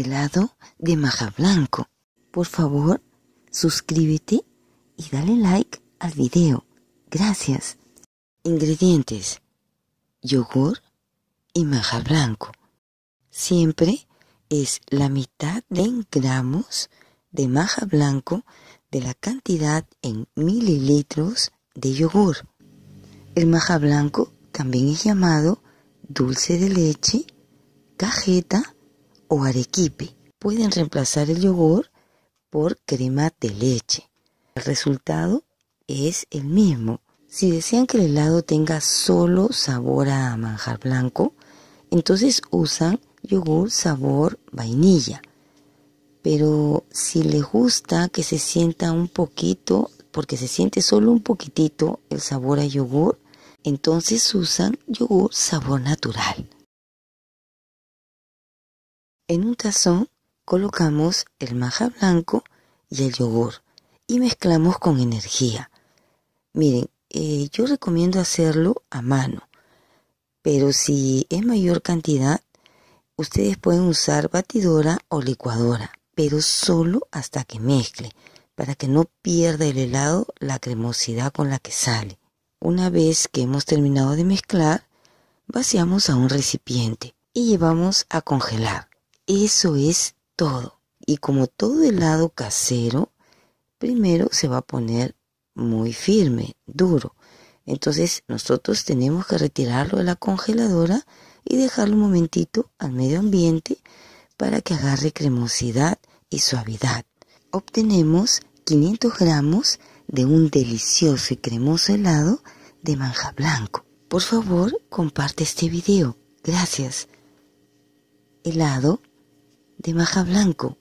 helado de maja blanco. Por favor, suscríbete y dale like al video. Gracias. Ingredientes. Yogur y maja blanco. Siempre es la mitad de gramos de maja blanco de la cantidad en mililitros de yogur. El maja blanco también es llamado dulce de leche, cajeta o arequipe. Pueden reemplazar el yogur por crema de leche. El resultado es el mismo. Si desean que el helado tenga solo sabor a manjar blanco, entonces usan yogur sabor vainilla. Pero si les gusta que se sienta un poquito, porque se siente solo un poquitito el sabor a yogur, entonces usan yogur sabor natural. En un tazón colocamos el maja blanco y el yogur y mezclamos con energía. Miren, eh, yo recomiendo hacerlo a mano, pero si es mayor cantidad, ustedes pueden usar batidora o licuadora, pero solo hasta que mezcle, para que no pierda el helado la cremosidad con la que sale. Una vez que hemos terminado de mezclar, vaciamos a un recipiente y llevamos a congelar. Eso es todo. Y como todo helado casero, primero se va a poner muy firme, duro. Entonces nosotros tenemos que retirarlo de la congeladora y dejarlo un momentito al medio ambiente para que agarre cremosidad y suavidad. Obtenemos 500 gramos de un delicioso y cremoso helado de manja blanco. Por favor, comparte este video. Gracias. Helado de Maja Blanco.